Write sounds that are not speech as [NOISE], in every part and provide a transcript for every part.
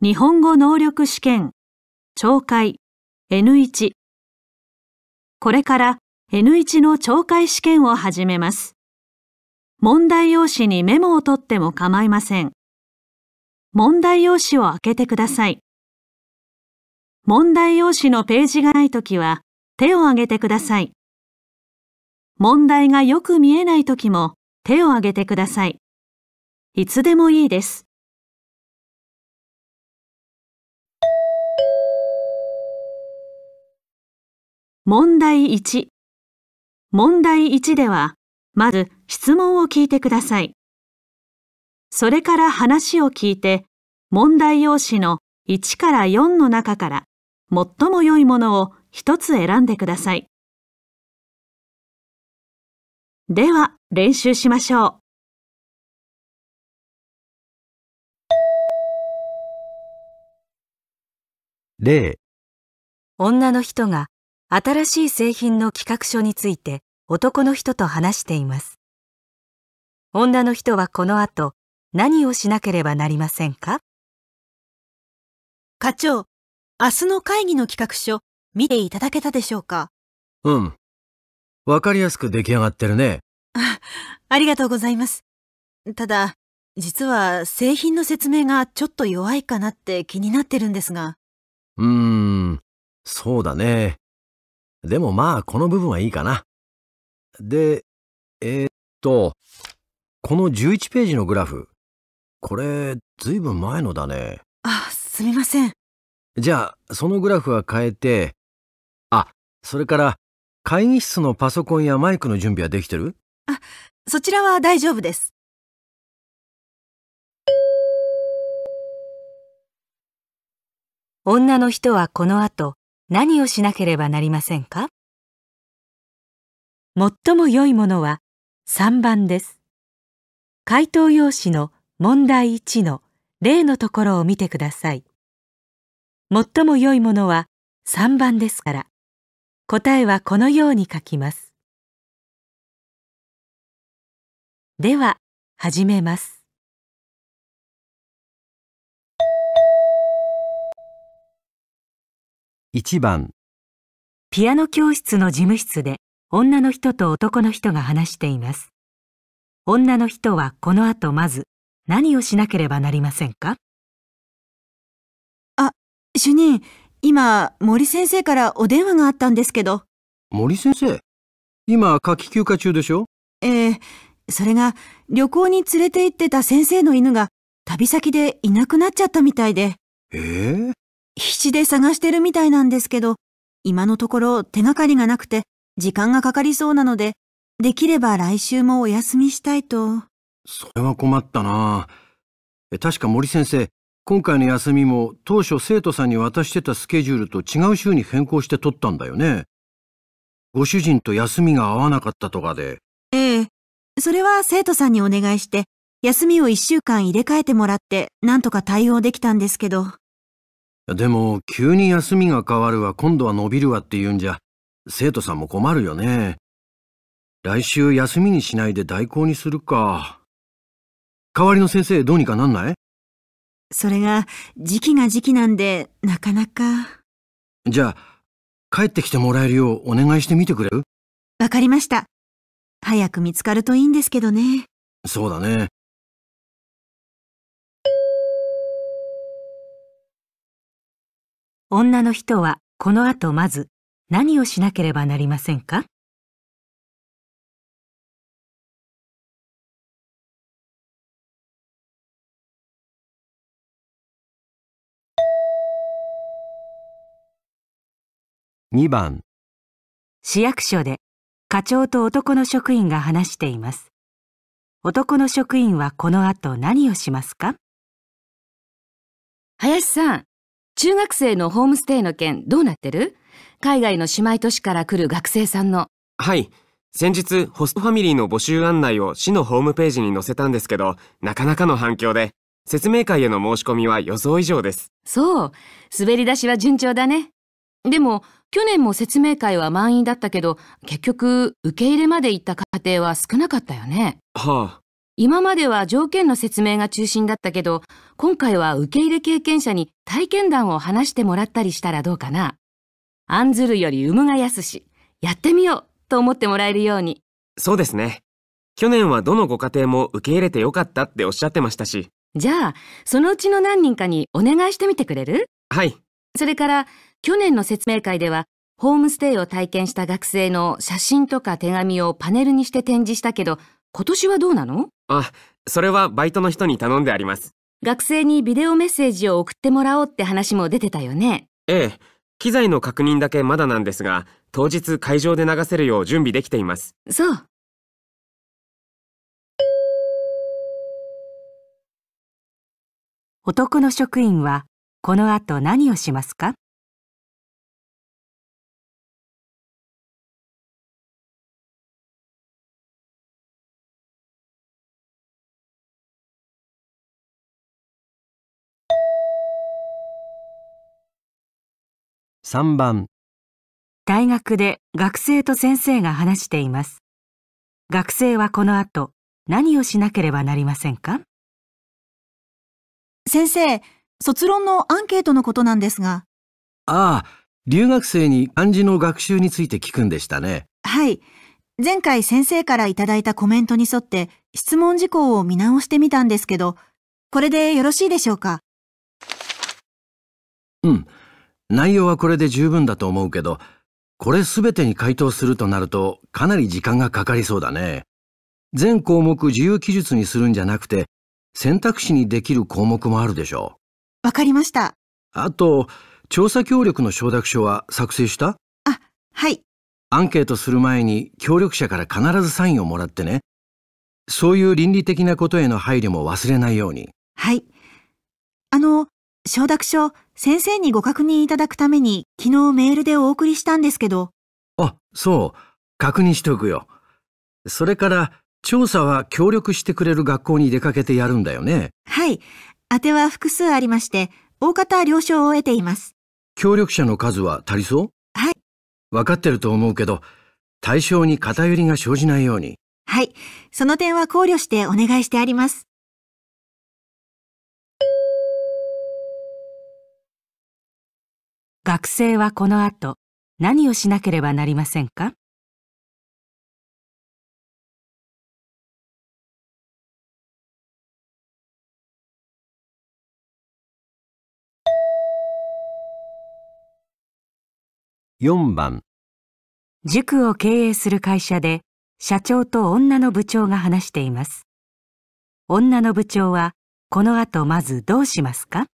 日本語能力試験、懲戒 N1。これから N1 の懲戒試験を始めます。問題用紙にメモを取っても構いません。問題用紙を開けてください。問題用紙のページがないときは手を挙げてください。問題がよく見えないときも手を挙げてください。いつでもいいです。問題1。問題1では、まず質問を聞いてください。それから話を聞いて、問題用紙の1から4の中から、最も良いものを1つ選んでください。では、練習しましょう。例女の人が新しい製品の企画書について男の人と話しています女の人はこの後何をしなければなりませんか課長明日の会議の企画書見ていただけたでしょうかうんわかりやすく出来上がってるねあ [LAUGHS] ありがとうございますただ実は製品の説明がちょっと弱いかなって気になってるんですがうーんそうだねでもまあ、この部分はいいかな。で、えー、っと、この11ページのグラフ、これ、ずいぶん前のだね。あ、すみません。じゃあ、そのグラフは変えて、あ、それから、会議室のパソコンやマイクの準備はできてるあ、そちらは大丈夫です。女の人はこの後、何をしなければなりませんか最も良いものは3番です。回答用紙の問題1の例のところを見てください。最も良いものは3番ですから、答えはこのように書きます。では、始めます。1番ピアノ教室の事務室で女の人と男の人が話しています。女の人はこの後まず何をしなければなりませんかあ、主任、今森先生からお電話があったんですけど。森先生今夏季休暇中でしょええー、それが旅行に連れて行ってた先生の犬が旅先でいなくなっちゃったみたいで。ええー必死で探してるみたいなんですけど、今のところ手がかりがなくて時間がかかりそうなので、できれば来週もお休みしたいと。それは困ったな確か森先生、今回の休みも当初生徒さんに渡してたスケジュールと違う週に変更して取ったんだよね。ご主人と休みが合わなかったとかで。ええ。それは生徒さんにお願いして、休みを一週間入れ替えてもらって、なんとか対応できたんですけど。でも急に休みが変わるわ今度は伸びるわって言うんじゃ生徒さんも困るよね。来週休みにしないで代行にするか。代わりの先生どうにかなんないそれが時期が時期なんでなかなか。じゃあ帰ってきてもらえるようお願いしてみてくれるわかりました。早く見つかるといいんですけどね。そうだね。女の人はこの後まず何をしなければなりませんか2番市役所で課長と男の職員が話しています男の職員はこの後何をしますか林さん中学生のホームステイの件どうなってる海外の姉妹都市から来る学生さんの。はい。先日、ホストファミリーの募集案内を市のホームページに載せたんですけど、なかなかの反響で、説明会への申し込みは予想以上です。そう。滑り出しは順調だね。でも、去年も説明会は満員だったけど、結局、受け入れまで行った家庭は少なかったよね。はあ。今までは条件の説明が中心だったけど、今回は受け入れ経験者に体験談を話してもらったりしたらどうかな。案ずるより産むが安し、やってみようと思ってもらえるように。そうですね。去年はどのご家庭も受け入れてよかったっておっしゃってましたし。じゃあ、そのうちの何人かにお願いしてみてくれるはい。それから、去年の説明会では、ホームステイを体験した学生の写真とか手紙をパネルにして展示したけど、今年はどうなのあ、それはバイトの人に頼んであります。学生にビデオメッセージを送ってもらおうって話も出てたよね。ええ。機材の確認だけまだなんですが、当日会場で流せるよう準備できています。そう。男の職員はこの後何をしますか3番大学で学生と先生が話しています学生はこの後何をしなければなりませんか先生卒論のアンケートのことなんですがああ留学生に漢字の学習について聞くんでしたねはい前回先生からいただいたコメントに沿って質問事項を見直してみたんですけどこれでよろしいでしょうかうん内容はこれで十分だと思うけど、これすべてに回答するとなるとかなり時間がかかりそうだね。全項目自由記述にするんじゃなくて、選択肢にできる項目もあるでしょう。わかりました。あと、調査協力の承諾書は作成したあ、はい。アンケートする前に協力者から必ずサインをもらってね。そういう倫理的なことへの配慮も忘れないように。はい。あの、承諾書、先生にご確認いただくために昨日メールでお送りしたんですけど。あ、そう。確認しておくよ。それから、調査は協力してくれる学校に出かけてやるんだよね。はい。当ては複数ありまして、大方了承を得ています。協力者の数は足りそうはい。わかってると思うけど、対象に偏りが生じないように。はい。その点は考慮してお願いしてあります。学生はこの後何をしなければなりませんか4番塾を経営する会社で社長と女の部長が話しています女の部長はこの後まずどうしますか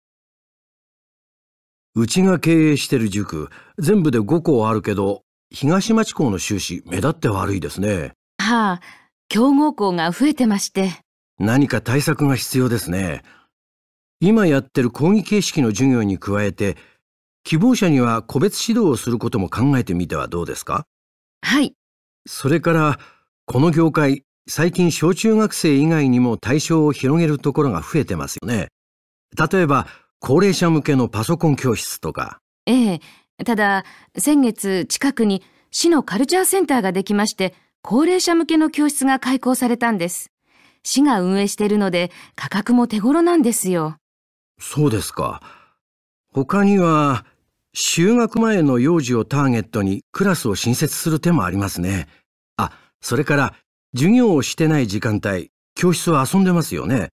うちが経営してる塾、全部で5校あるけど、東町校の収支、目立って悪いですね。はあ、強豪校が増えてまして。何か対策が必要ですね。今やってる講義形式の授業に加えて、希望者には個別指導をすることも考えてみてはどうですかはい。それから、この業界、最近小中学生以外にも対象を広げるところが増えてますよね。例えば、高齢者向けのパソコン教室とか。ええ。ただ、先月近くに市のカルチャーセンターができまして、高齢者向けの教室が開講されたんです。市が運営しているので価格も手頃なんですよ。そうですか。他には、就学前の幼児をターゲットにクラスを新設する手もありますね。あ、それから授業をしてない時間帯、教室は遊んでますよね。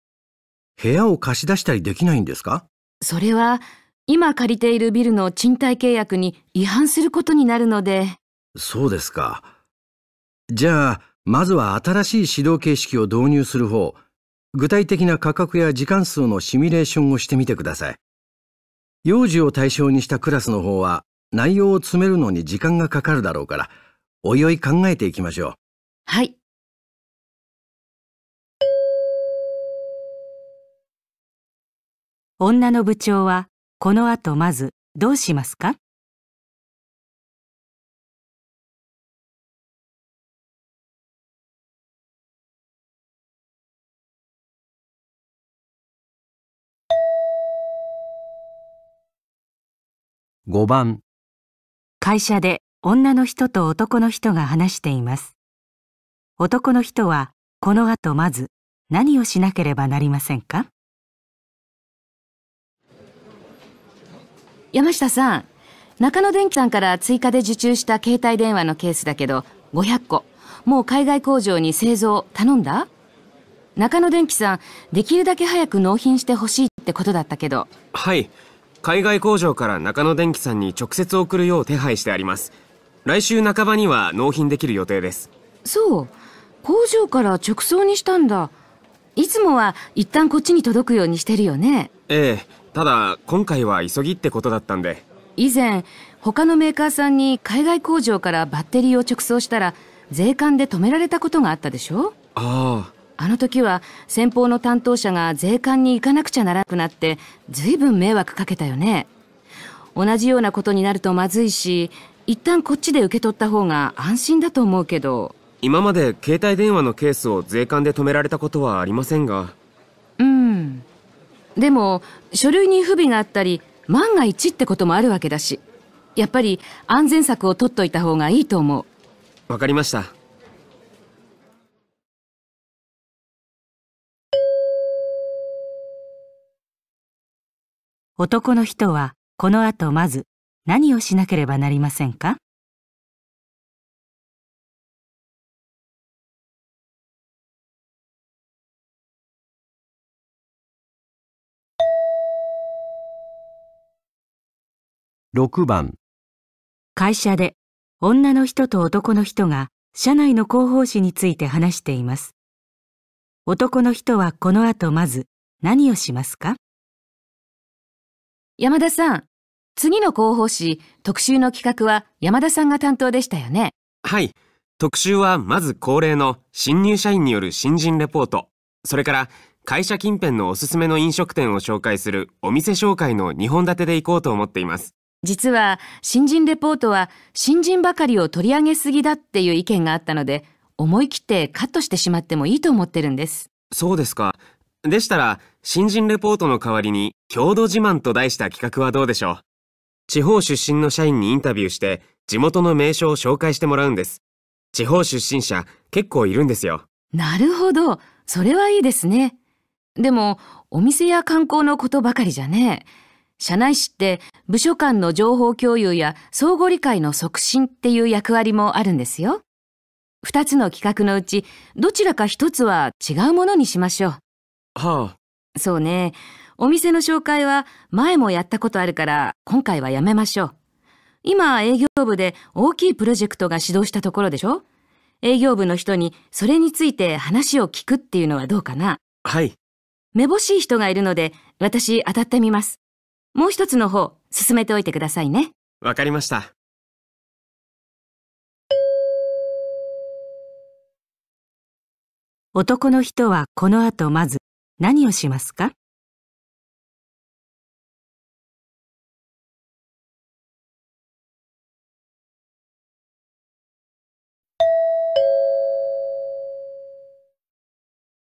部屋を貸し出したりできないんですかそれは今借りているビルの賃貸契約に違反することになるので。そうですか。じゃあ、まずは新しい指導形式を導入する方、具体的な価格や時間数のシミュレーションをしてみてください。幼児を対象にしたクラスの方は、内容を詰めるのに時間がかかるだろうから、おいおい考えていきましょう。はい。女の部長はこの後まずどうしますか5番会社で女の人と男の人が話しています男の人はこの後まず何をしなければなりませんか山下さん、中野電機さんから追加で受注した携帯電話のケースだけど、500個。もう海外工場に製造頼んだ中野電機さん、できるだけ早く納品してほしいってことだったけど。はい。海外工場から中野電機さんに直接送るよう手配してあります。来週半ばには納品できる予定です。そう。工場から直送にしたんだ。いつもは一旦こっちに届くようにしてるよね。ええ。ただ今回は急ぎってことだったんで以前他のメーカーさんに海外工場からバッテリーを直送したら税関で止められたことがあったでしょあああの時は先方の担当者が税関に行かなくちゃならなくなって随分迷惑かけたよね同じようなことになるとまずいし一旦こっちで受け取った方が安心だと思うけど今まで携帯電話のケースを税関で止められたことはありませんがうんでも書類に不備があったり万が一ってこともあるわけだしやっぱり安全策を取っといた方がいいと思うわかりました男の人はこの後まず何をしなければなりませんか6番会社で女の人と男の人が社内の広報誌について話しています男の人はこの後まず何をしますか山田さん次の広報誌特集の企画は山田さんが担当でしたよねはい特集はまず恒例の新入社員による新人レポートそれから会社近辺のおすすめの飲食店を紹介するお店紹介の2本立てでいこうと思っています実は新人レポートは新人ばかりを取り上げすぎだっていう意見があったので思い切ってカットしてしまってもいいと思ってるんですそうですかでしたら新人レポートの代わりに郷土自慢と題した企画はどうでしょう地方出身の社員にインタビューして地元の名所を紹介してもらうんです地方出身者結構いるんですよなるほどそれはいいですねでもお店や観光のことばかりじゃねえ社内誌って部署間の情報共有や相互理解の促進っていう役割もあるんですよ。二つの企画のうちどちらか一つは違うものにしましょう。はあ。そうね。お店の紹介は前もやったことあるから今回はやめましょう。今営業部で大きいプロジェクトが始動したところでしょ営業部の人にそれについて話を聞くっていうのはどうかなはい。めぼしい人がいるので私当たってみます。もう一つの方、進めておいてくださいね。わかりました。男の人はこの後まず何をしますか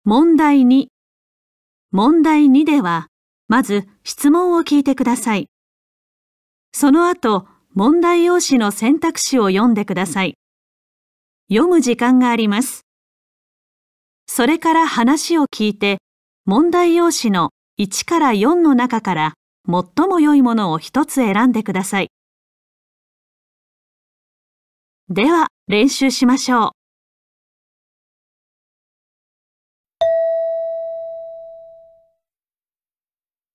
問題2問題2ではまず質問を聞いてください。その後、問題用紙の選択肢を読んでください。読む時間があります。それから話を聞いて、問題用紙の1から4の中から最も良いものを一つ選んでください。では、練習しましょう。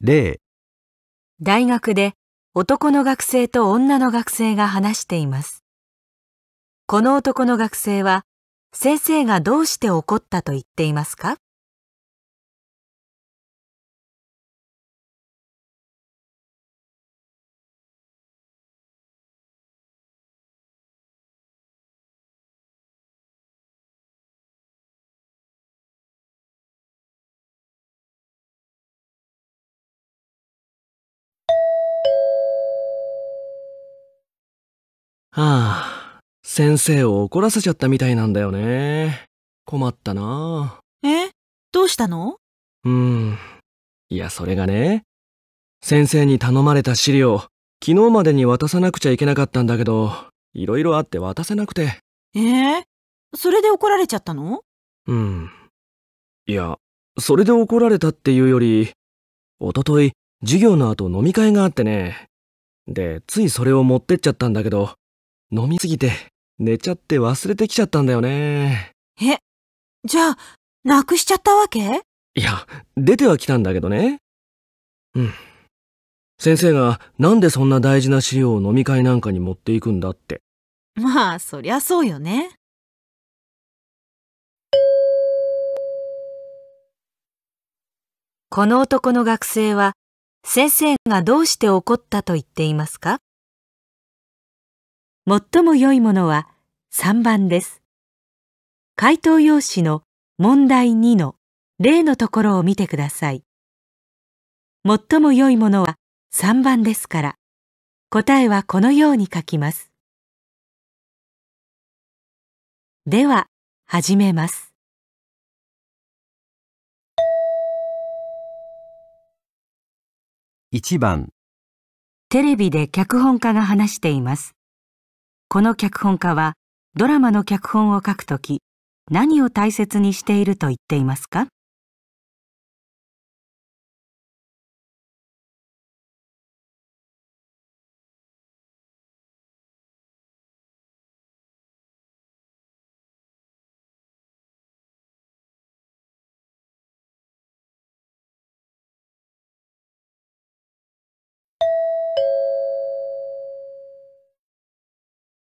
例大学で男の学生と女の学生が話しています。この男の学生は先生がどうして怒ったと言っていますかあ、先生を怒らせちゃったみたいなんだよね。困ったなえどうしたのうん。いや、それがね。先生に頼まれた資料、昨日までに渡さなくちゃいけなかったんだけど、いろいろあって渡せなくて。えー、それで怒られちゃったのうん。いや、それで怒られたっていうより、おととい、授業の後飲み会があってね。で、ついそれを持ってっちゃったんだけど、飲みすぎて寝ちゃって忘れてきちゃったんだよね。え、じゃあ、なくしちゃったわけいや、出てはきたんだけどね。うん。先生がなんでそんな大事な資料を飲み会なんかに持っていくんだって。まあ、そりゃそうよね。この男の学生は先生がどうして怒ったと言っていますか最も良いものは3番です。回答用紙の問題2の例のところを見てください。最も良いものは3番ですから、答えはこのように書きます。では、始めます。1番テレビで脚本家が話しています。この脚本家はドラマの脚本を書くとき何を大切にしていると言っていますか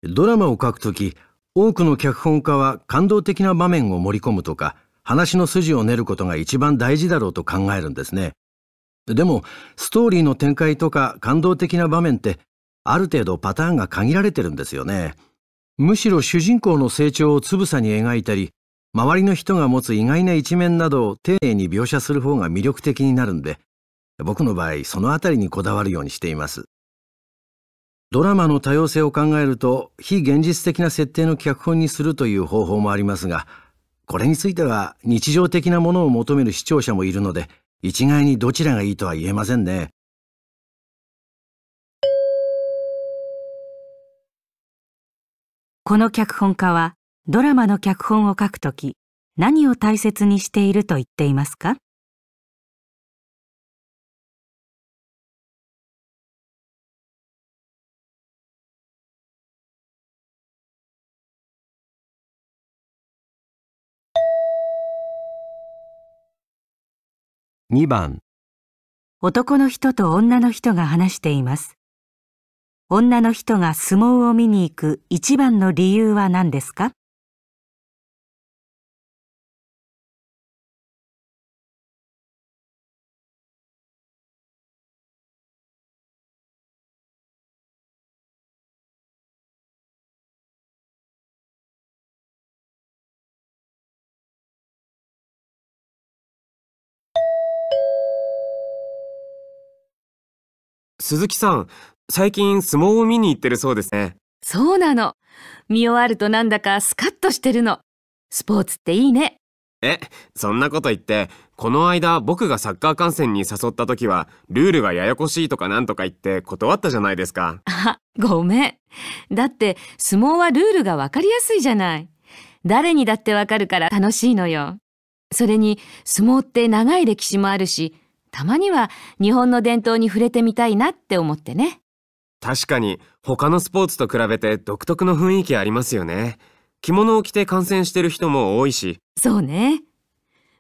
ドラマを書くとき、多くの脚本家は感動的な場面を盛り込むとか、話の筋を練ることが一番大事だろうと考えるんですね。でも、ストーリーの展開とか感動的な場面って、ある程度パターンが限られてるんですよね。むしろ主人公の成長をつぶさに描いたり、周りの人が持つ意外な一面などを丁寧に描写する方が魅力的になるんで、僕の場合、そのあたりにこだわるようにしています。ドラマの多様性を考えると非現実的な設定の脚本にするという方法もありますがこれについては日常的なものを求める視聴者もいるので一概にどちらがいいとは言えませんね。この脚本家はドラマの脚本を書くとき何を大切にしていると言っていますか2番男の人と女の人が話しています女の人が相撲を見に行く一番の理由は何ですか鈴木さん、最近相撲を見に行ってるそうですね。そうなの。見終わるとなんだかスカッとしてるの。スポーツっていいね。え、そんなこと言って、この間僕がサッカー観戦に誘った時は、ルールがややこしいとかなんとか言って断ったじゃないですか。あ、ごめん。だって、相撲はルールが分かりやすいじゃない。誰にだってわかるから楽しいのよ。それに、相撲って長い歴史もあるし、たまには日本の伝統に触れてみたいなって思ってね確かに他のスポーツと比べて独特の雰囲気ありますよね着物を着て観戦してる人も多いしそうね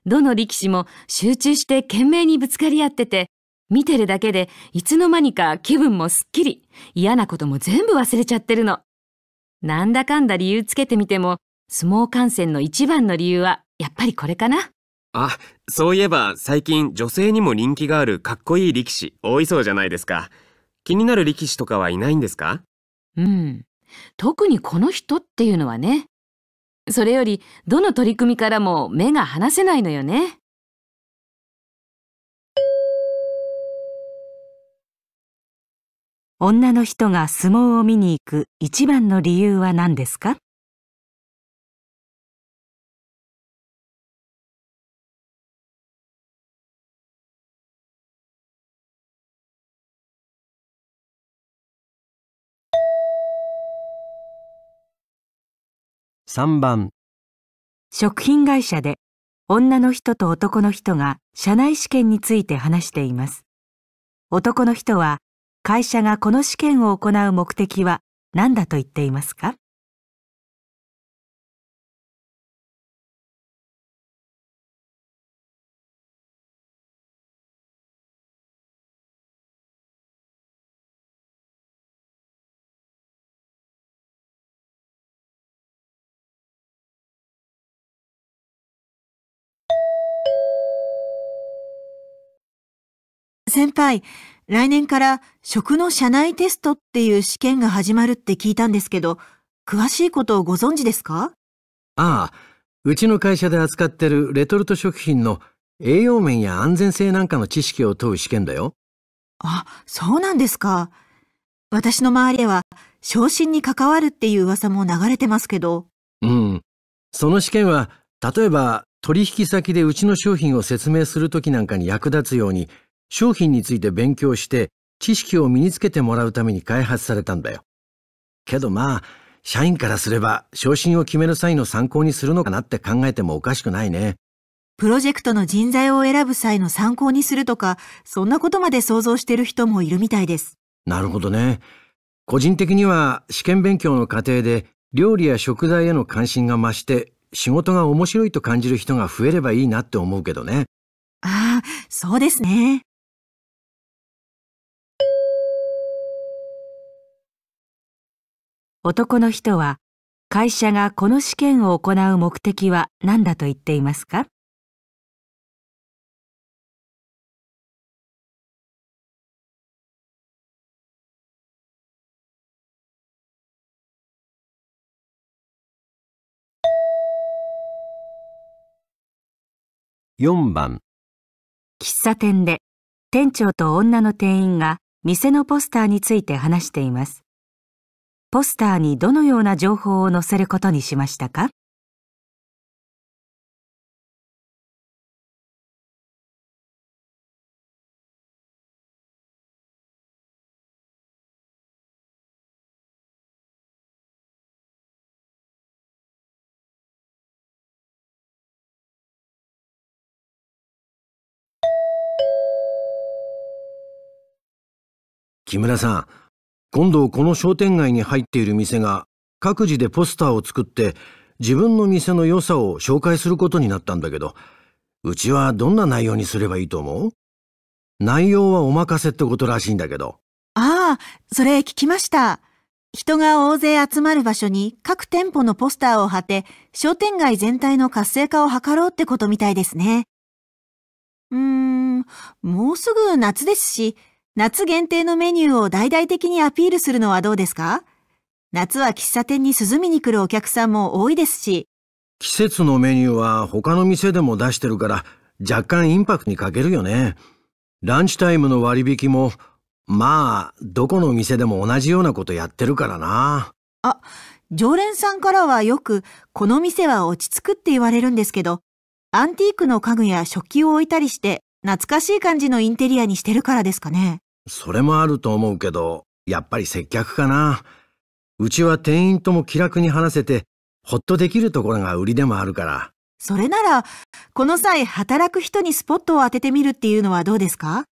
どの力士も集中して懸命にぶつかり合ってて見てるだけでいつの間にか気分もすっきり嫌なことも全部忘れちゃってるのなんだかんだ理由つけてみても相撲観戦の一番の理由はやっぱりこれかなあ、そういえば最近女性にも人気があるかっこいい力士多いそうじゃないですか。気になる力士とかはいないんですかうん。特にこの人っていうのはね。それより、どの取り組みからも目が離せないのよね。女の人が相撲を見に行く一番の理由は何ですか3番食品会社で女の人と男の人が社内試験について話しています男の人は会社がこの試験を行う目的は何だと言っていますか先輩、来年から食の社内テストっていう試験が始まるって聞いたんですけど、詳しいことをご存知ですかああ、うちの会社で扱ってるレトルト食品の栄養面や安全性なんかの知識を問う試験だよ。あ、そうなんですか。私の周りでは昇進に関わるっていう噂も流れてますけど。うん。その試験は、例えば取引先でうちの商品を説明する時なんかに役立つように商品について勉強して知識を身につけてもらうために開発されたんだよ。けどまあ、社員からすれば昇進を決める際の参考にするのかなって考えてもおかしくないね。プロジェクトの人材を選ぶ際の参考にするとか、そんなことまで想像してる人もいるみたいです。なるほどね。個人的には試験勉強の過程で料理や食材への関心が増して仕事が面白いと感じる人が増えればいいなって思うけどね。ああ、そうですね。男の人は会社がこの試験を行う目的は何だと言っていますか4番喫茶店で店長と女の店員が店のポスターについて話していますポスターにどのような情報を載せることにしましたか木村さん今度この商店街に入っている店が各自でポスターを作って自分の店の良さを紹介することになったんだけど、うちはどんな内容にすればいいと思う内容はお任せってことらしいんだけど。ああ、それ聞きました。人が大勢集まる場所に各店舗のポスターを貼って商店街全体の活性化を図ろうってことみたいですね。うーん、もうすぐ夏ですし、夏限定のメニューを大々的にアピールするのはどうですか夏は喫茶店に涼みに来るお客さんも多いですし。季節のメニューは他の店でも出してるから若干インパクトに欠けるよね。ランチタイムの割引も、まあ、どこの店でも同じようなことやってるからな。あ、常連さんからはよく、この店は落ち着くって言われるんですけど、アンティークの家具や食器を置いたりして、懐かしい感じのインテリアにしてるからですかね。それもあると思うけど、やっぱり接客かな。うちは店員とも気楽に話せて、ほっとできるところが売りでもあるから。それなら、この際働く人にスポットを当ててみるっていうのはどうですか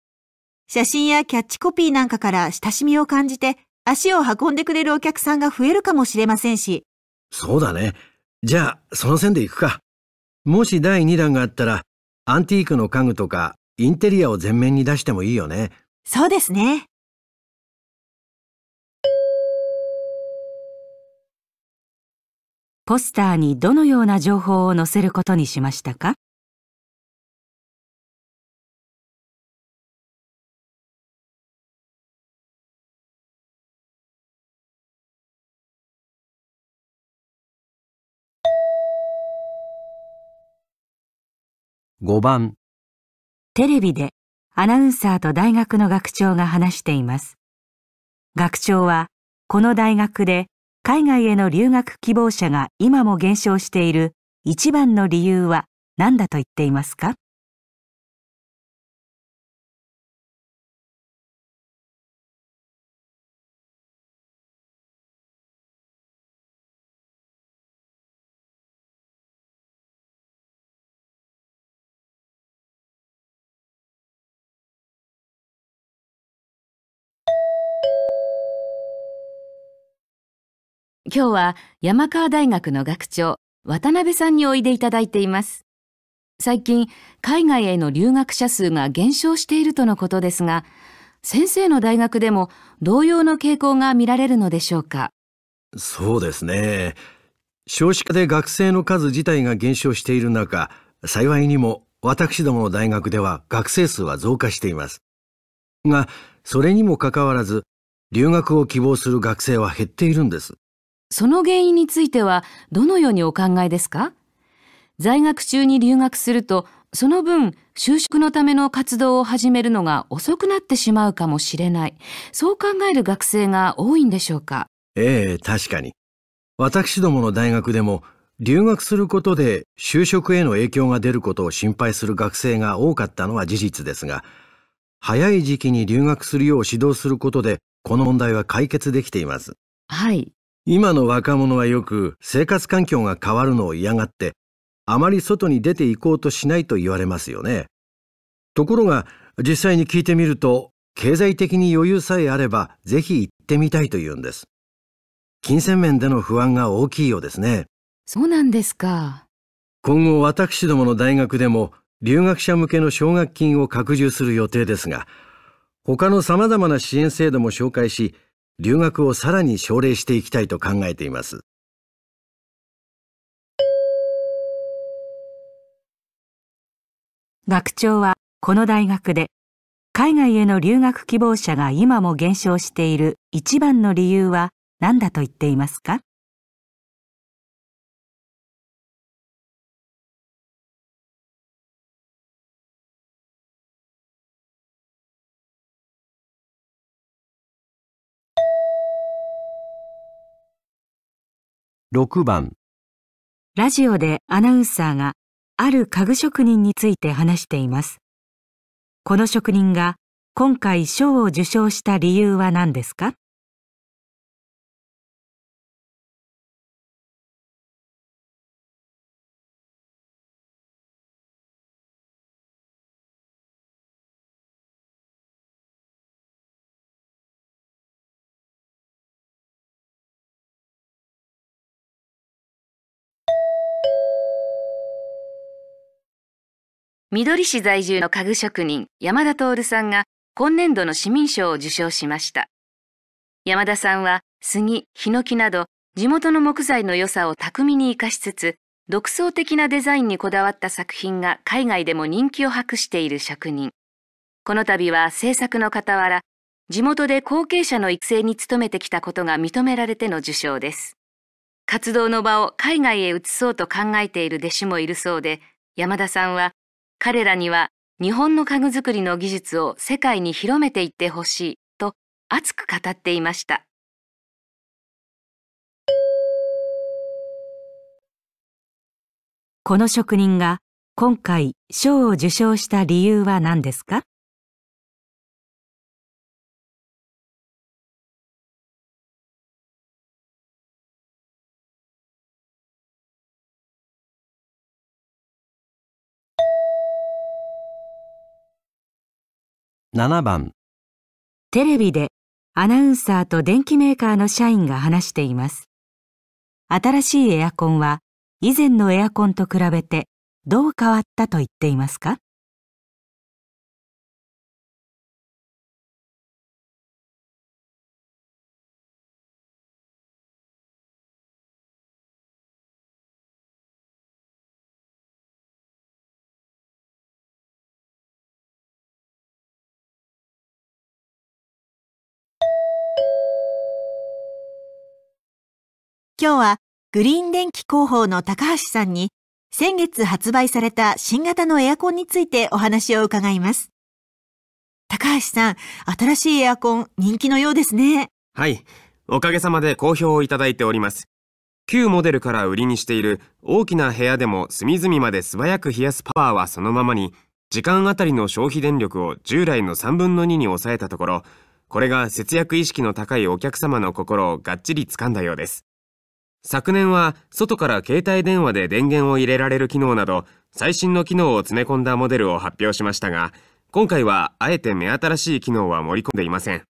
写真やキャッチコピーなんかから親しみを感じて、足を運んでくれるお客さんが増えるかもしれませんし。そうだね。じゃあ、その線で行くか。もし第2弾があったら、アンティークの家具とか、インテリアを前面に出してもいいよね。そうですね。ポスターにどのような情報を載せることにしましたか5番テレビでアナウンサーと大学の学長が話しています。学長は、この大学で海外への留学希望者が今も減少している一番の理由は何だと言っていますか今日は山川大学の学長渡辺さんにおいでいただいています最近海外への留学者数が減少しているとのことですが先生の大学でも同様の傾向が見られるのでしょうかそうですね少子化で学生の数自体が減少している中幸いにも私どもの大学では学生数は増加していますがそれにもかかわらず留学を希望する学生は減っているんですその原因についてはどのようにお考えですか在学中に留学するとその分就職のための活動を始めるのが遅くなってしまうかもしれないそう考える学生が多いんでしょうかええ確かに私どもの大学でも留学することで就職への影響が出ることを心配する学生が多かったのは事実ですが早い時期に留学するよう指導することでこの問題は解決できていますはい今の若者はよく生活環境が変わるのを嫌がってあまり外に出て行こうとしないと言われますよねところが実際に聞いてみると経済的に余裕さえあればぜひ行ってみたいと言うんです金銭面での不安が大きいようですねそうなんですか今後私どもの大学でも留学者向けの奨学金を拡充する予定ですが他の様々な支援制度も紹介し留学をさらに奨励していきたいと考えています。学長はこの大学で海外への留学希望者が今も減少している一番の理由は何だと言っていますか6番ラジオでアナウンサーがある家具職人について話していますこの職人が今回賞を受賞した理由は何ですか緑市在住の家具職人山田徹さんが今年度の市民賞を受賞しました山田さんは杉ヒノキなど地元の木材の良さを巧みに生かしつつ独創的なデザインにこだわった作品が海外でも人気を博している職人この度は制作の傍ら地元で後継者の育成に努めてきたことが認められての受賞です活動の場を海外へ移そうと考えている弟子もいるそうで山田さんは彼らには日本の家具作りの技術を世界に広めていってほしいと熱く語っていました。この職人が今回賞を受賞した理由は何ですか7番テレビでアナウンサーと電機メーカーの社員が話しています。新しいエアコンは以前のエアコンと比べてどう変わったと言っていますか今日はグリーン電気広報の高橋さんに先月発売された新型のエアコンについてお話を伺います。高橋さん、新しいエアコン人気のようですね。はい。おかげさまで好評をいただいております。旧モデルから売りにしている大きな部屋でも隅々まで素早く冷やすパワーはそのままに、時間あたりの消費電力を従来の3分の2に抑えたところ、これが節約意識の高いお客様の心をがっちり掴んだようです。昨年は外から携帯電話で電源を入れられる機能など最新の機能を詰め込んだモデルを発表しましたが、今回はあえて目新しい機能は盛り込んでいません。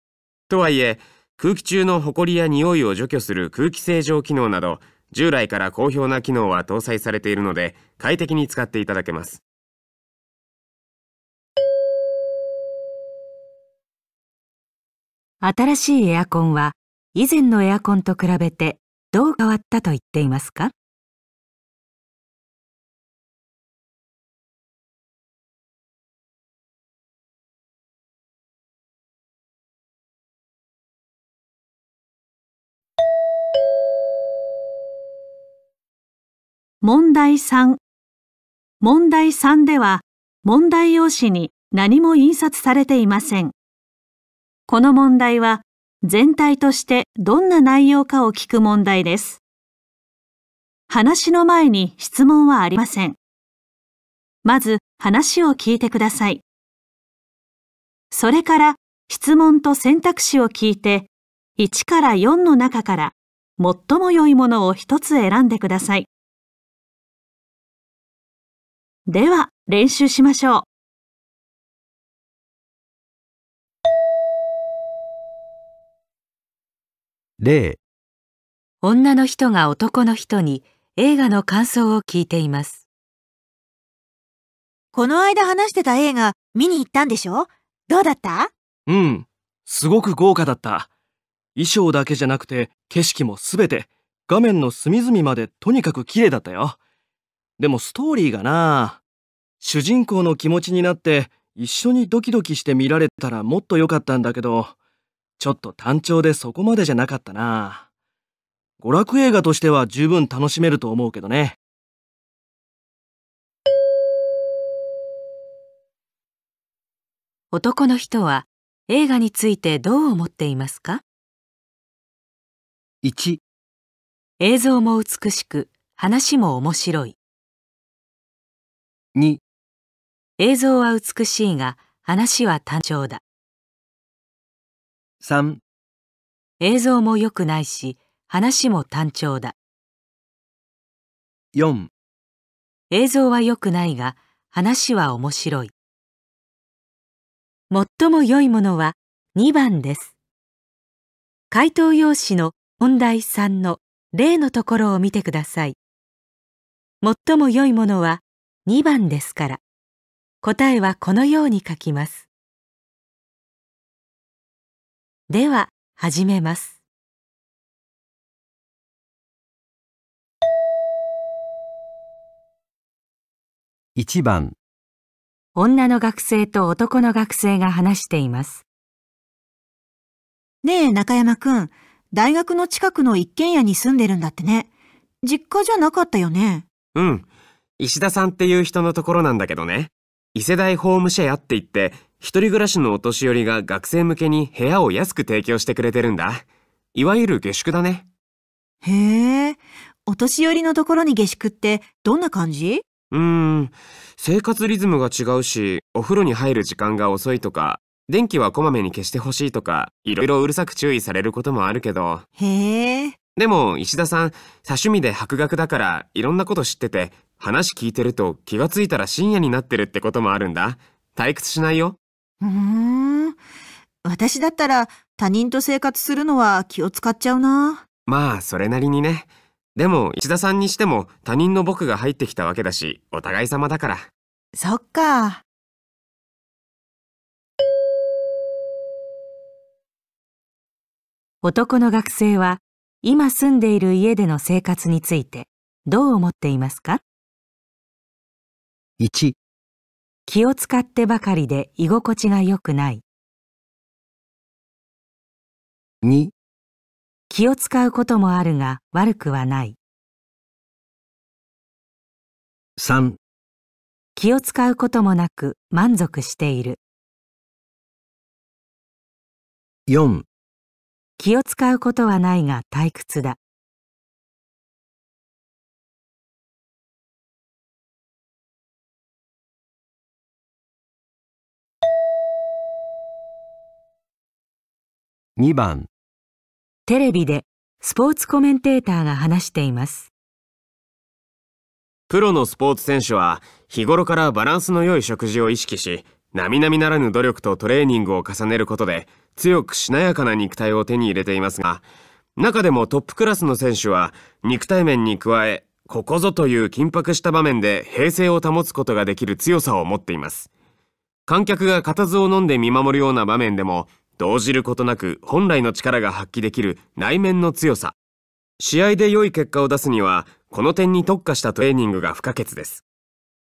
とはいえ、空気中のホコリや匂いを除去する空気清浄機能など、従来から好評な機能は搭載されているので、快適に使っていただけます。新しいエアコンは、以前のエアコンと比べてどう変わったと言っていますか問題3問題3では問題用紙に何も印刷されていません。この問題は全体としてどんな内容かを聞く問題です。話の前に質問はありません。まず話を聞いてください。それから質問と選択肢を聞いて、1から4の中から最も良いものを一つ選んでください。では練習しましょう。例女の人が男の人に映画の感想を聞いていますこの間話してた映画見に行ったんでしょどうだったうんすごく豪華だった衣装だけじゃなくて景色もすべて画面の隅々までとにかく綺麗だったよでもストーリーがな主人公の気持ちになって一緒にドキドキして見られたらもっと良かったんだけどちょっと単調でそこまでじゃなかったな。娯楽映画としては十分楽しめると思うけどね。男の人は映画についてどう思っていますか ?1 映像も美しく話も面白い2映像は美しいが話は単調だ3映像も良くないし話も単調だ4映像は良くないが話は面白い最も良いものは2番です回答用紙の問題3の例のところを見てください最も良いものは2番ですから答えはこのように書きますでは始めます一番女の学生と男の学生が話していますねえ中山くん大学の近くの一軒家に住んでるんだってね実家じゃなかったよねうん石田さんっていう人のところなんだけどね伊勢大ホームシェアって言って一人暮らしのお年寄りが学生向けに部屋を安く提供してくれてるんだ。いわゆる下宿だね。へえ、お年寄りのところに下宿ってどんな感じうーん、生活リズムが違うし、お風呂に入る時間が遅いとか、電気はこまめに消してほしいとか、いろいろうるさく注意されることもあるけど。へえ。でも、石田さん、多趣味で博学だから、いろんなこと知ってて、話聞いてると気がついたら深夜になってるってこともあるんだ。退屈しないよ。うーん。私だったら他人と生活するのは気を使っちゃうな。まあ、それなりにね。でも、石田さんにしても他人の僕が入ってきたわけだし、お互い様だから。そっか。男の学生は今住んでいる家での生活についてどう思っていますか 1, 気を使ってばかりで居心地が良くない2気を使うこともあるが悪くはない3気を使うこともなく満足している4気を使うことはないが退屈だ2番テレビでスポーツコメンテーターが話していますプロのスポーツ選手は日頃からバランスの良い食事を意識し並々ならぬ努力とトレーニングを重ねることで強くしなやかな肉体を手に入れていますが中でもトップクラスの選手は肉体面に加えここぞという緊迫した場面で平静を保つことができる強さを持っています観客が固唾を飲んで見守るような場面でも動じることなく本来の力が発揮できる内面の強さ。試合で良い結果を出すには、この点に特化したトレーニングが不可欠です。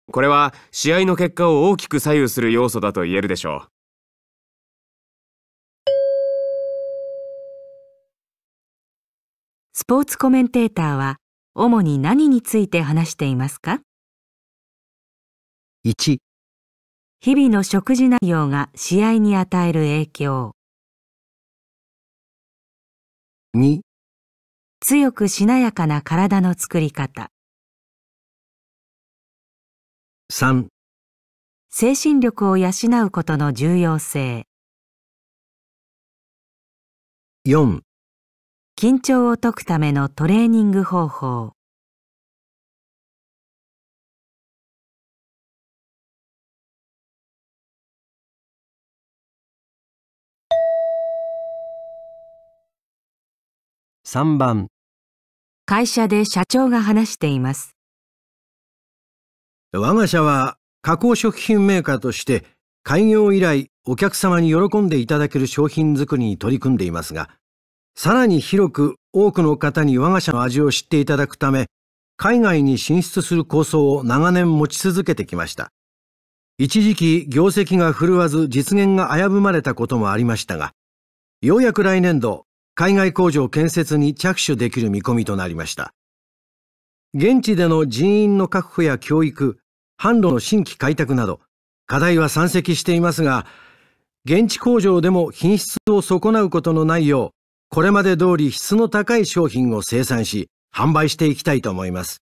これは試合の結果を大きく左右する要素だと言えるでしょう。スポーツコメンテーターは主に何について話していますか ?1 日々の食事内容が試合に与える影響2強くしなやかな体の作り方3精神力を養うことの重要性4緊張を解くためのトレーニング方法3番会社で社長が話しています我が社は加工食品メーカーとして開業以来お客様に喜んでいただける商品づくりに取り組んでいますがさらに広く多くの方に我が社の味を知っていただくため海外に進出する構想を長年持ち続けてきました一時期業績が振るわず実現が危ぶまれたこともありましたがようやく来年度海外工場建設に着手できる見込みとなりました。現地での人員の確保や教育、販路の新規開拓など、課題は山積していますが、現地工場でも品質を損なうことのないよう、これまで通り質の高い商品を生産し、販売していきたいと思います。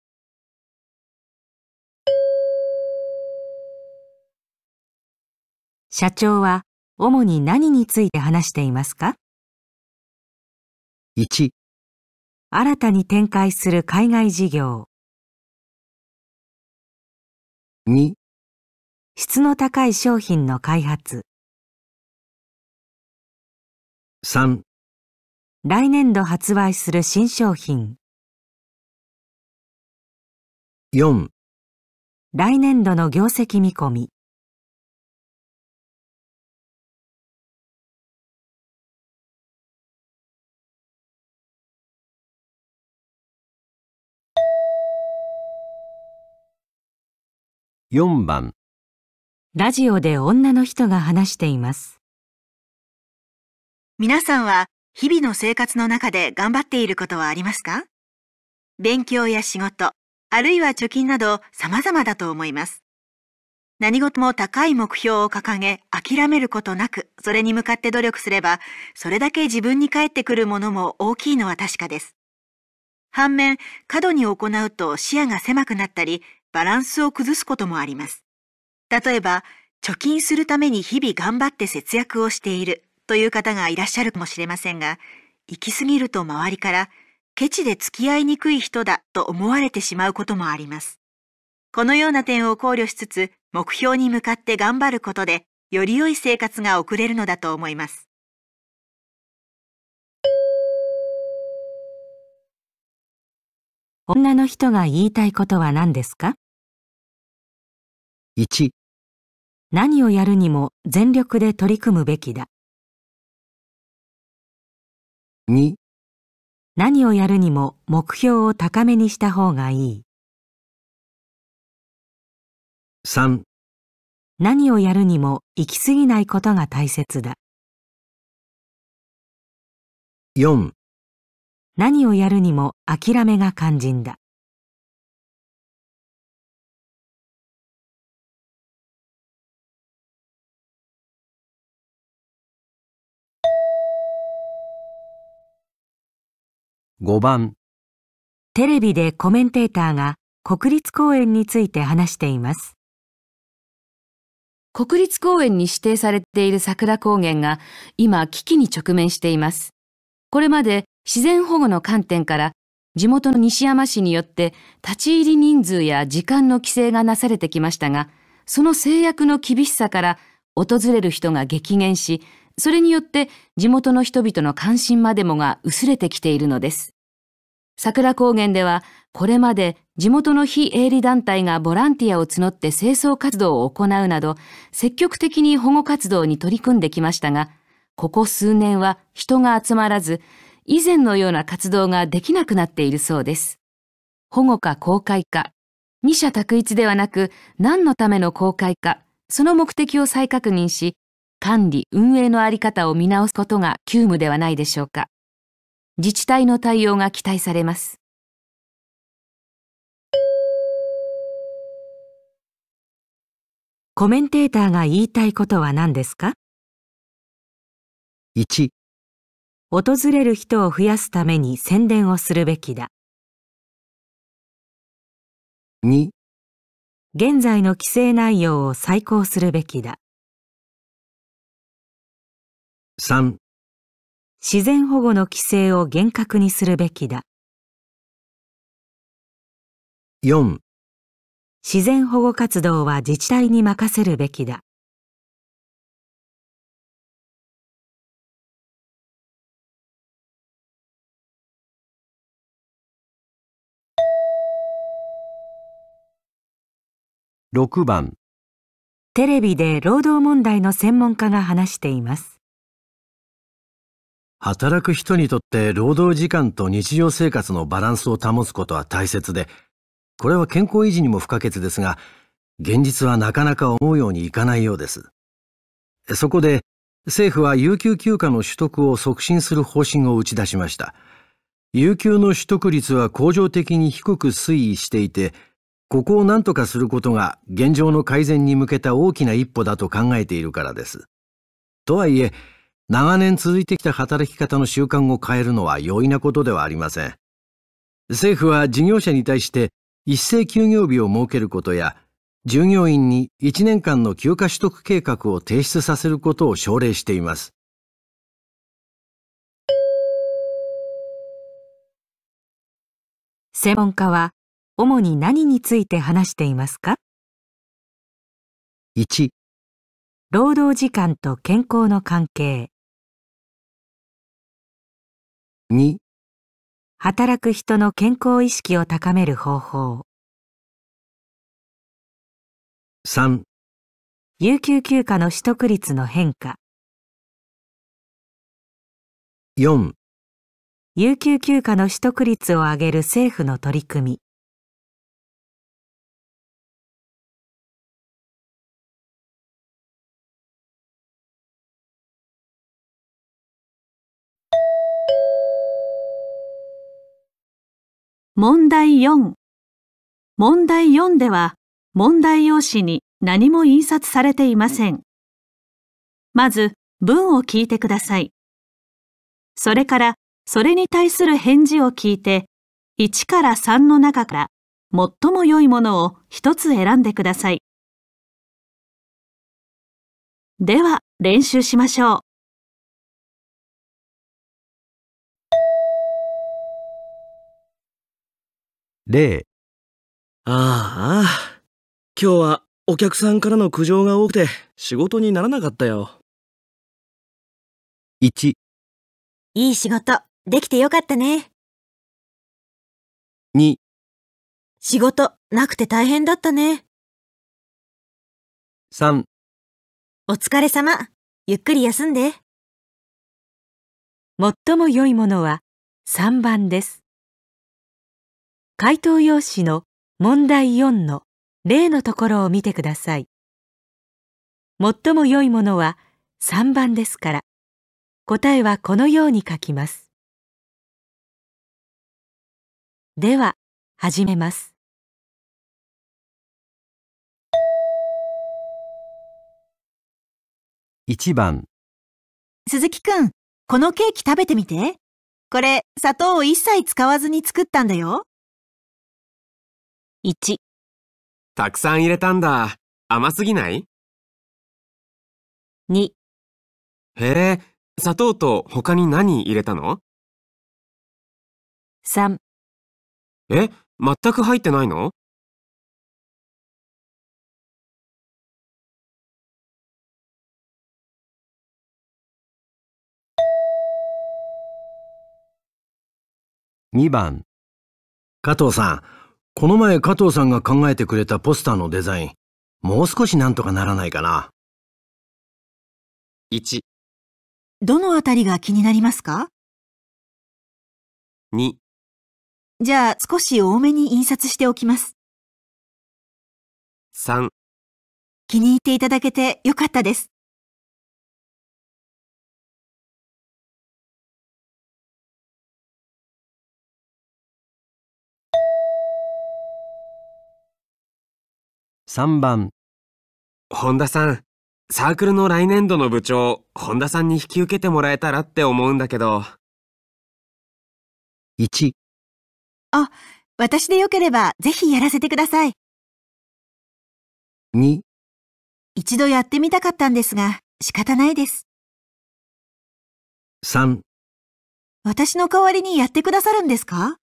社長は主に何について話していますか1新たに展開する海外事業2質の高い商品の開発3来年度発売する新商品4来年度の業績見込み4番ラジオで女の人が話しています皆さんは日々の生活の中で頑張っていることはありますか勉強や仕事、あるいは貯金など様々だと思います。何事も高い目標を掲げ、諦めることなく、それに向かって努力すれば、それだけ自分に返ってくるものも大きいのは確かです。反面、過度に行うと視野が狭くなったり、バランスを崩すこともあります。例えば、貯金するために日々頑張って節約をしているという方がいらっしゃるかもしれませんが、行き過ぎると周りからケチで付き合いにくい人だと思われてしまうこともあります。このような点を考慮しつつ、目標に向かって頑張ることで、より良い生活が送れるのだと思います。女の人が言いたいことは何ですか ?1 何をやるにも全力で取り組むべきだ2何をやるにも目標を高めにした方がいい3何をやるにも行き過ぎないことが大切だ4何をやるにも諦めが肝心だ。5番テレビでコメンテーターが国立公園について話しています国立公園に指定されている桜高原が今危機に直面していますこれまで自然保護の観点から地元の西山市によって立ち入り人数や時間の規制がなされてきましたが、その制約の厳しさから訪れる人が激減し、それによって地元の人々の関心までもが薄れてきているのです。桜高原ではこれまで地元の非営利団体がボランティアを募って清掃活動を行うなど積極的に保護活動に取り組んできましたが、ここ数年は人が集まらず、以前のような活動ができなくなっているそうです。保護か公開か、二者択一ではなく何のための公開か、その目的を再確認し、管理・運営のあり方を見直すことが急務ではないでしょうか。自治体の対応が期待されます。コメンテーターが言いたいことは何ですか 1, 訪れる人を増やすために宣伝をするべきだ。2現在の規制内容を再考するべきだ。3自然保護の規制を厳格にするべきだ。4自然保護活動は自治体に任せるべきだ。6番テレビで労働問題の専門家が話しています働く人にとって労働時間と日常生活のバランスを保つことは大切でこれは健康維持にも不可欠ですが現実はなかなか思うようにいかないようですそこで政府は有給休暇の取得を促進する方針を打ち出しました有給の取得率は恒常的に低く推移していてここを何とかすることが現状の改善に向けた大きな一歩だと考えているからです。とはいえ、長年続いてきた働き方の習慣を変えるのは容易なことではありません。政府は事業者に対して一斉休業日を設けることや、従業員に1年間の休暇取得計画を提出させることを奨励しています。専門家は主に何について話していますか ?1 労働時間と健康の関係2働く人の健康意識を高める方法3有給休暇の取得率の変化4有給休暇の取得率を上げる政府の取り組み問題4問題4では問題用紙に何も印刷されていません。まず文を聞いてください。それからそれに対する返事を聞いて1から3の中から最も良いものを1つ選んでください。では練習しましょう。例ああ、今日はお客さんからの苦情が多くて仕事にならなかったよ。1いい仕事できてよかったね。2仕事なくて大変だったね。3お疲れ様。ゆっくり休んで。最も良いものは3番です。回答用紙の問題4の例のところを見てください。最も良いものは3番ですから、答えはこのように書きます。では、始めます。1番鈴木くん、このケーキ食べてみて。これ、砂糖を一切使わずに作ったんだよ。1たくさん入れたんだ。甘すぎない2へえ、砂糖と他に何入れたの3え、全く入ってないの2番加藤さんこの前加藤さんが考えてくれたポスターのデザイン、もう少しなんとかならないかな。1どのあたりが気になりますか ?2 じゃあ少し多めに印刷しておきます。3気に入っていただけてよかったです。3番本田さんサークルの来年度の部長本田さんに引き受けてもらえたらって思うんだけど1あ私でよければぜひやらせてください2一度やってみたかったんですが仕方ないです3私の代わりにやってくださるんですか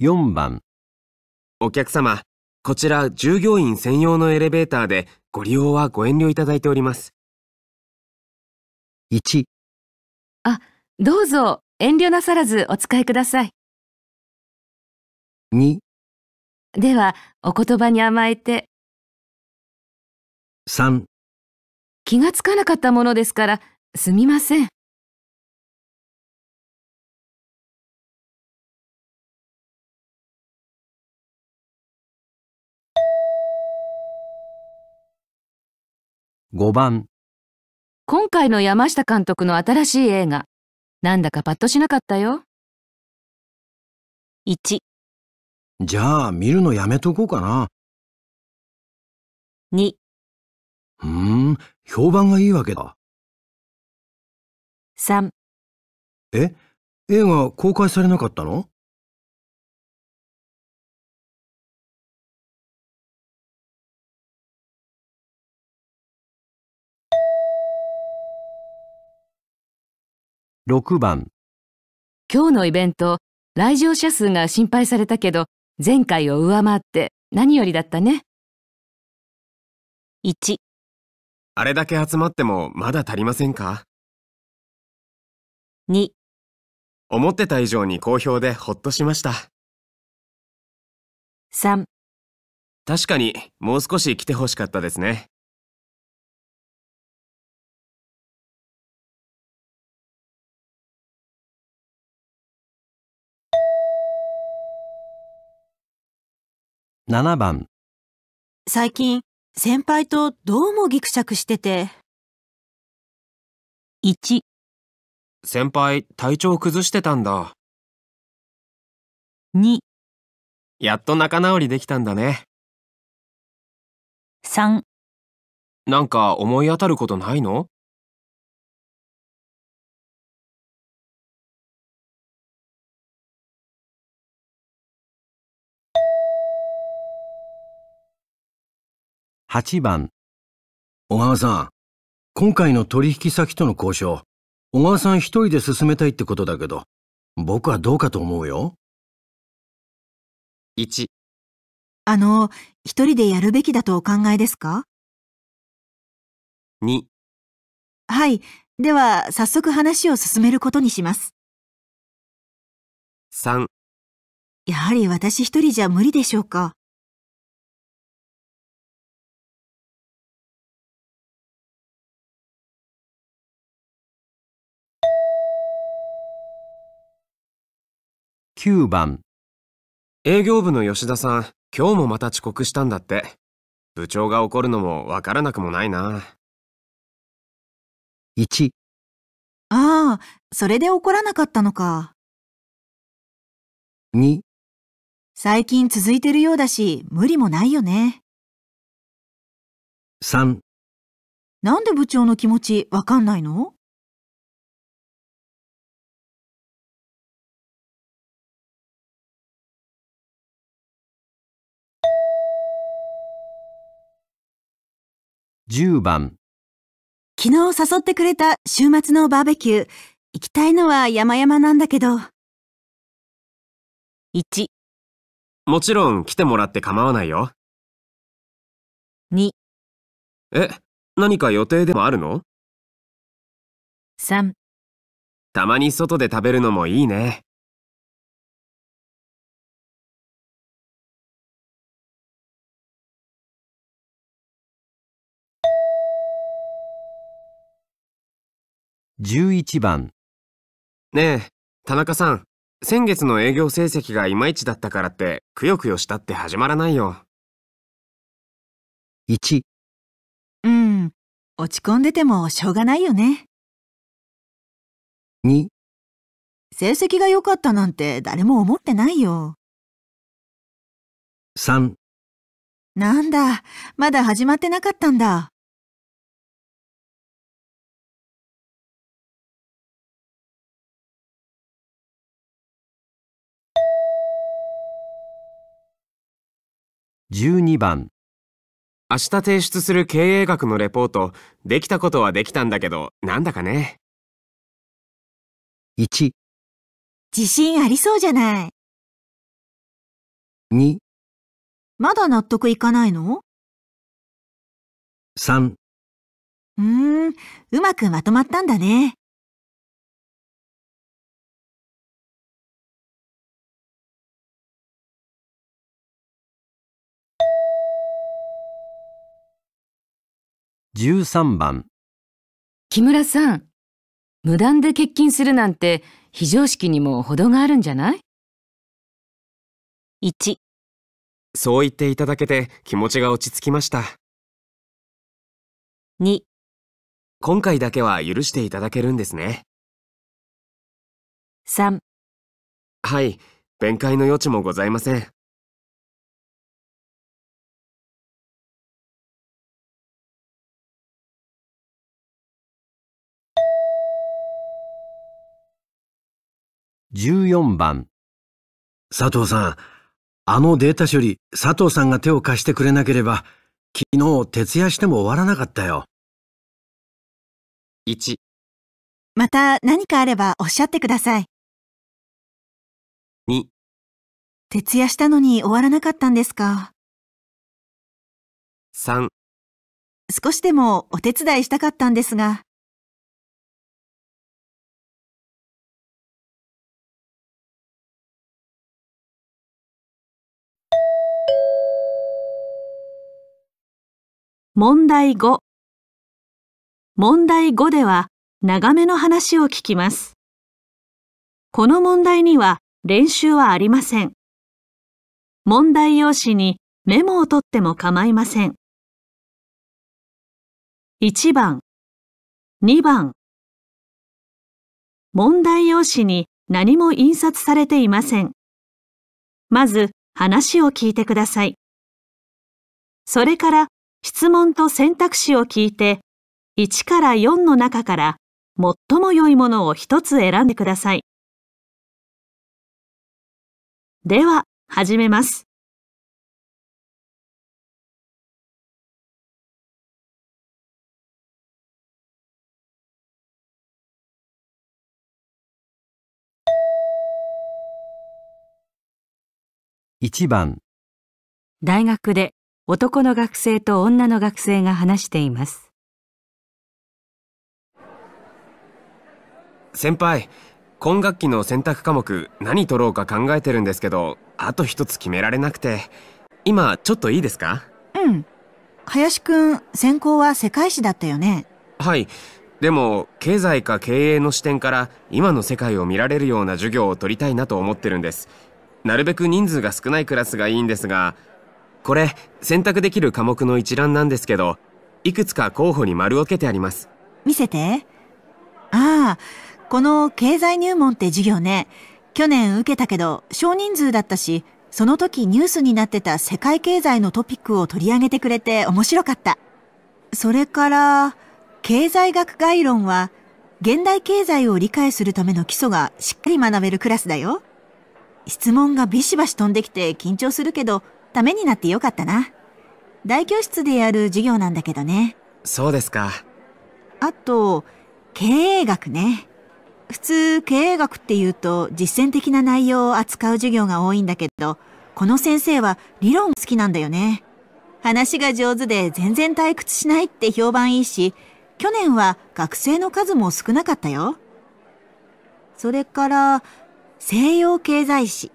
4番お客様、こちら従業員専用のエレベーターでご利用はご遠慮いただいております。1あ、どうぞ遠慮なさらずお使いください。2では、お言葉に甘えて。3気がつかなかったものですから、すみません。5番今回の山下監督の新しい映画なんだかパッとしなかったよ1じゃあ見るのやめとこうかな2うーん評判がいいわけだ3え映画公開されなかったの6番今日のイベント来場者数が心配されたけど前回を上回って何よりだったね1あれだけ集まってもまだ足りませんか2思ってた以上に好評でほっとしました3確かにもう少し来てほしかったですね7番最近先輩とどうもギクシャクしてて1先輩体調崩してたんだ2やっと仲直りできたんだね3なんか思い当たることないの8番小川さん、今回の取引先との交渉、小川さん一人で進めたいってことだけど、僕はどうかと思うよ。1あの、一人でやるべきだとお考えですか ?2 はい、では早速話を進めることにします。3やはり私一人じゃ無理でしょうか。9番営業部の吉田さん、今日もまた遅刻したんだって。部長が怒るのもわからなくもないな。1ああ、それで怒らなかったのか。2最近続いてるようだし、無理もないよね。3なんで部長の気持ちわかんないの10番昨日誘ってくれた週末のバーベキュー行きたいのは山々なんだけど1もちろん来てもらって構わないよ2え何か予定でもあるの3たまに外で食べるのもいいね11番ねえ田中さん先月の営業成績がいまいちだったからってくよくよしたって始まらないよ1うん落ち込んでてもしょうがないよね2成績が良かったなんて誰も思ってないよ3なんだまだ始まってなかったんだ12番明日提出する経営学のレポートできたことはできたんだけどなんだかね1自信ありそうじゃない2まだ納得いかないの3うーんうまくまとまったんだね13番木村さん、無断で欠勤するなんて非常識にも程があるんじゃない ?1、そう言っていただけて気持ちが落ち着きました。2、今回だけは許していただけるんですね。3、はい、弁解の余地もございません。14番佐藤さん、あのデータ処理、佐藤さんが手を貸してくれなければ、昨日徹夜しても終わらなかったよ。1また何かあればおっしゃってください。2徹夜したのに終わらなかったんですか。3少しでもお手伝いしたかったんですが。問題5問題5では長めの話を聞きます。この問題には練習はありません。問題用紙にメモを取っても構いません。1番、2番。問題用紙に何も印刷されていません。まず話を聞いてください。それから質問と選択肢を聞いて、1から4の中から最も良いものを1つ選んでください。では、始めます。1番大学で男の学生と女の学生が話しています先輩今学期の選択科目何取ろうか考えてるんですけどあと一つ決められなくて今ちょっといいですかうん林くん専攻は世界史だったよねはいでも経済か経営の視点から今の世界を見られるような授業を取りたいなと思ってるんですなるべく人数が少ないクラスがいいんですがこれ、選択できる科目の一覧なんですけど、いくつか候補に丸を受けてあります。見せて。ああ、この経済入門って授業ね、去年受けたけど、少人数だったし、その時ニュースになってた世界経済のトピックを取り上げてくれて面白かった。それから、経済学概論は、現代経済を理解するための基礎がしっかり学べるクラスだよ。質問がビシバシ飛んできて緊張するけど、ためになってよかったな。大教室でやる授業なんだけどね。そうですか。あと、経営学ね。普通、経営学っていうと実践的な内容を扱う授業が多いんだけど、この先生は理論好きなんだよね。話が上手で全然退屈しないって評判いいし、去年は学生の数も少なかったよ。それから、西洋経済史。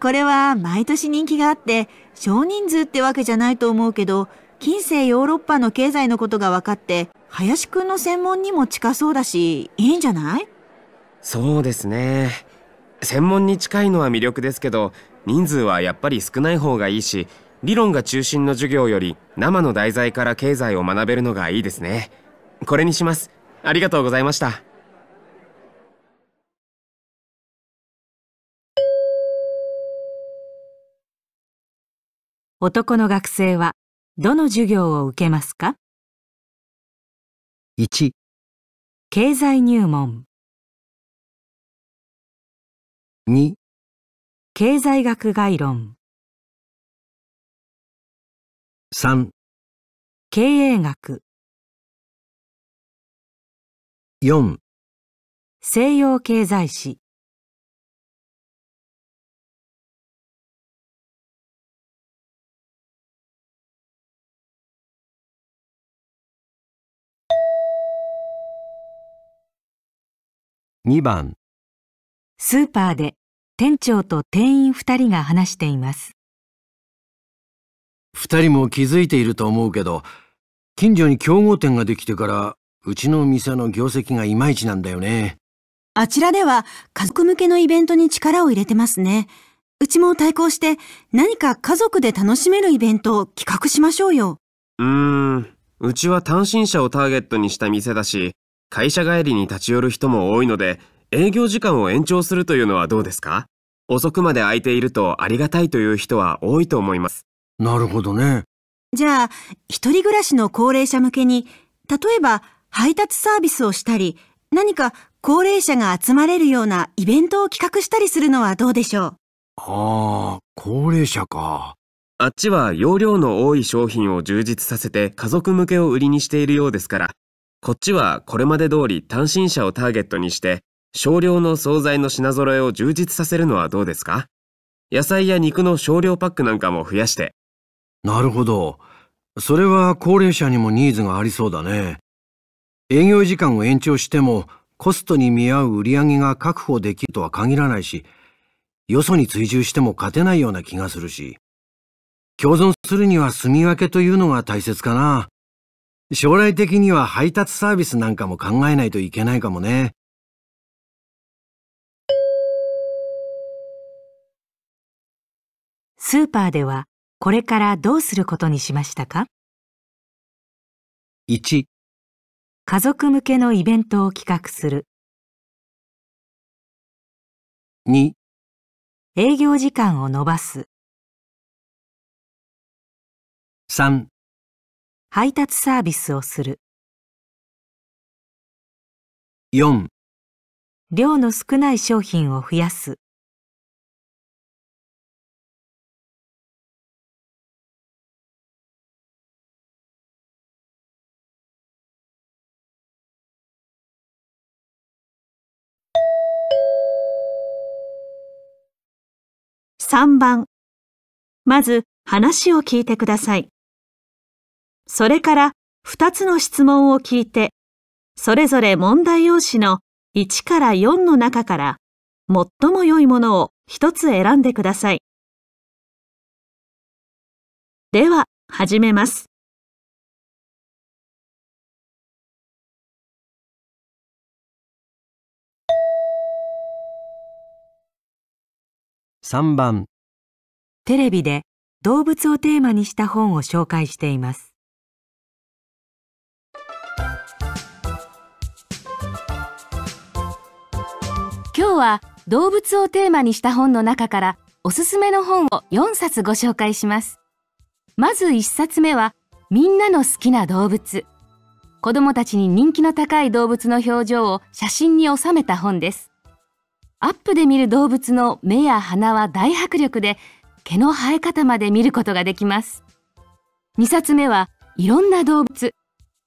これは毎年人気があって少人数ってわけじゃないと思うけど近世ヨーロッパの経済のことが分かって林くんの専門にも近そうだしいいんじゃないそうですね専門に近いのは魅力ですけど人数はやっぱり少ない方がいいし理論が中心の授業より生の題材から経済を学べるのがいいですねこれにしますありがとうございました男の学生はどの授業を受けますか ?1 経済入門2経済学概論3経営学4西洋経済史2番スーパーで店長と店員2人が話しています2人も気づいていると思うけど近所に競合店ができてからうちの店の業績がいまいちなんだよねあちらでは家族向けのイベントに力を入れてますねうちも対抗して何か家族で楽しめるイベントを企画しましょうようーんうちは単身者をターゲットにした店だし会社帰りに立ち寄る人も多いので、営業時間を延長するというのはどうですか遅くまで空いているとありがたいという人は多いと思います。なるほどね。じゃあ、一人暮らしの高齢者向けに、例えば配達サービスをしたり、何か高齢者が集まれるようなイベントを企画したりするのはどうでしょうああ、高齢者か。あっちは容量の多い商品を充実させて家族向けを売りにしているようですから、こっちはこれまで通り単身者をターゲットにして少量の惣菜の品揃えを充実させるのはどうですか野菜や肉の少量パックなんかも増やして。なるほど。それは高齢者にもニーズがありそうだね。営業時間を延長してもコストに見合う売り上げが確保できるとは限らないし、よそに追従しても勝てないような気がするし。共存するには住み分けというのが大切かな。将来的には配達サービスなんかも考えないといけないかもね。スーパーではこれからどうすることにしましたか ?1 家族向けのイベントを企画する2営業時間を延ばす3配達サービスをする4量の少ない商品を増やす3番まず話を聞いてください。それから2つの質問を聞いて、それぞれ問題用紙の1から4の中から最も良いものを1つ選んでください。では、始めます。3番テレビで動物をテーマにした本を紹介しています。今日は動物をテーマにした本の中からおすすめの本を4冊ご紹介します。まず1冊目はみんなの好きな動物。子供たちに人気の高い動物の表情を写真に収めた本です。アップで見る動物の目や鼻は大迫力で毛の生え方まで見ることができます。2冊目はいろんな動物。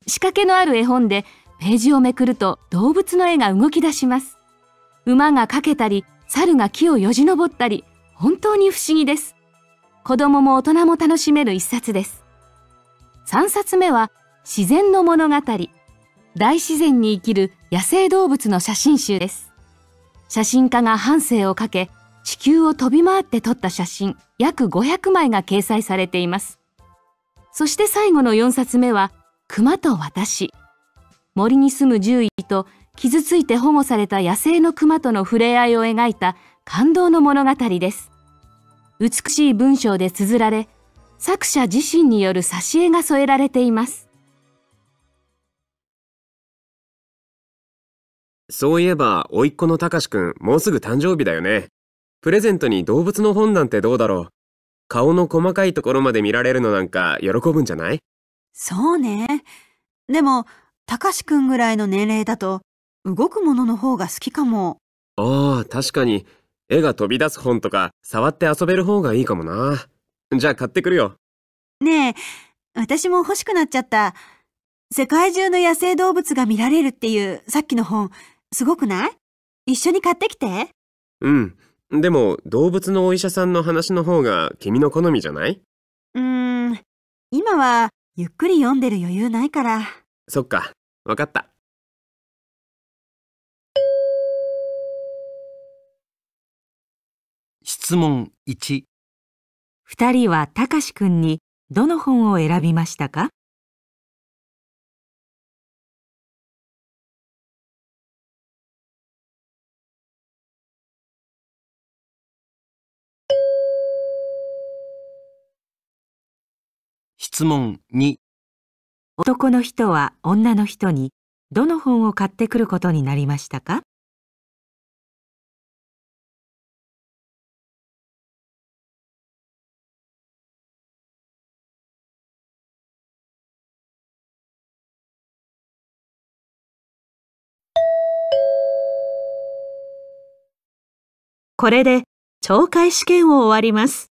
仕掛けのある絵本でページをめくると動物の絵が動き出します。馬がかけたり、猿が木をよじ登ったり、本当に不思議です。子供も大人も楽しめる一冊です。3冊目は、自然の物語。大自然に生きる野生動物の写真集です。写真家が半生をかけ、地球を飛び回って撮った写真、約500枚が掲載されています。そして最後の4冊目は、熊と私。森に住む獣医と傷ついて保護された野生の熊との触れ合いを描いた感動の物語です。美しい文章で綴られ、作者自身による挿絵が添えられています。そういえば、甥っ子のたかしくん、もうすぐ誕生日だよね。プレゼントに動物の本なんてどうだろう。顔の細かいところまで見られるのなんか喜ぶんじゃないそうね。でも、たかしくんぐらいの年齢だと、動くものの方が好きかもああ確かに絵が飛び出す本とか触って遊べる方がいいかもなじゃあ買ってくるよねえ私も欲しくなっちゃった世界中の野生動物が見られるっていうさっきの本すごくない一緒に買ってきてうんでも動物のお医者さんの話の方が君の好みじゃないうーん今はゆっくり読んでる余裕ないからそっかわかった２問1人はたかしくんにどの本を選びましたか質問2男の人は女の人にどの本を買ってくることになりましたかこれで懲戒試験を終わります。